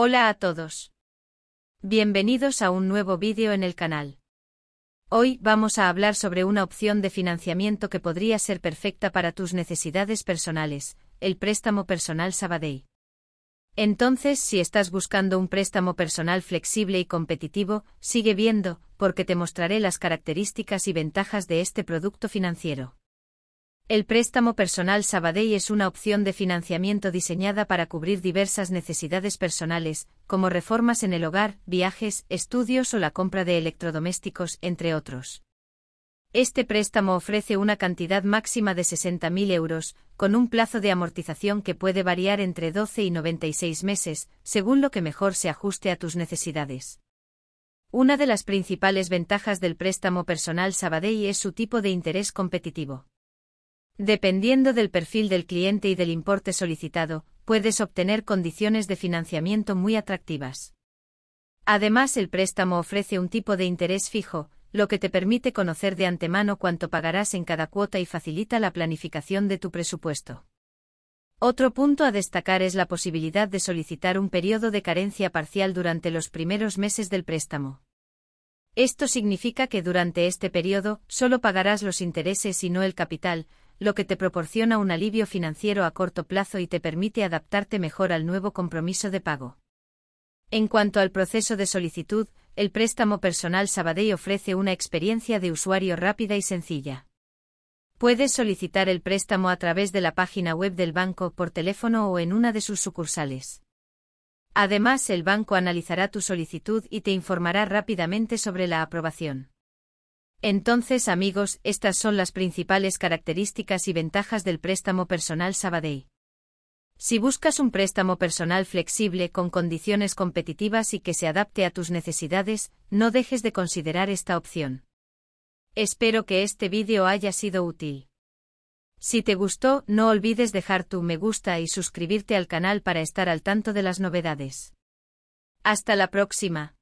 Hola a todos. Bienvenidos a un nuevo vídeo en el canal. Hoy vamos a hablar sobre una opción de financiamiento que podría ser perfecta para tus necesidades personales, el préstamo personal Sabadell. Entonces, si estás buscando un préstamo personal flexible y competitivo, sigue viendo, porque te mostraré las características y ventajas de este producto financiero. El préstamo personal Sabadell es una opción de financiamiento diseñada para cubrir diversas necesidades personales, como reformas en el hogar, viajes, estudios o la compra de electrodomésticos, entre otros. Este préstamo ofrece una cantidad máxima de 60.000 euros, con un plazo de amortización que puede variar entre 12 y 96 meses, según lo que mejor se ajuste a tus necesidades. Una de las principales ventajas del préstamo personal Sabadell es su tipo de interés competitivo. Dependiendo del perfil del cliente y del importe solicitado, puedes obtener condiciones de financiamiento muy atractivas. Además, el préstamo ofrece un tipo de interés fijo, lo que te permite conocer de antemano cuánto pagarás en cada cuota y facilita la planificación de tu presupuesto. Otro punto a destacar es la posibilidad de solicitar un periodo de carencia parcial durante los primeros meses del préstamo. Esto significa que durante este periodo solo pagarás los intereses y no el capital, lo que te proporciona un alivio financiero a corto plazo y te permite adaptarte mejor al nuevo compromiso de pago. En cuanto al proceso de solicitud, el préstamo personal Sabadell ofrece una experiencia de usuario rápida y sencilla. Puedes solicitar el préstamo a través de la página web del banco, por teléfono o en una de sus sucursales. Además, el banco analizará tu solicitud y te informará rápidamente sobre la aprobación. Entonces amigos, estas son las principales características y ventajas del préstamo personal Sabadell. Si buscas un préstamo personal flexible con condiciones competitivas y que se adapte a tus necesidades, no dejes de considerar esta opción. Espero que este vídeo haya sido útil. Si te gustó, no olvides dejar tu me gusta y suscribirte al canal para estar al tanto de las novedades. Hasta la próxima.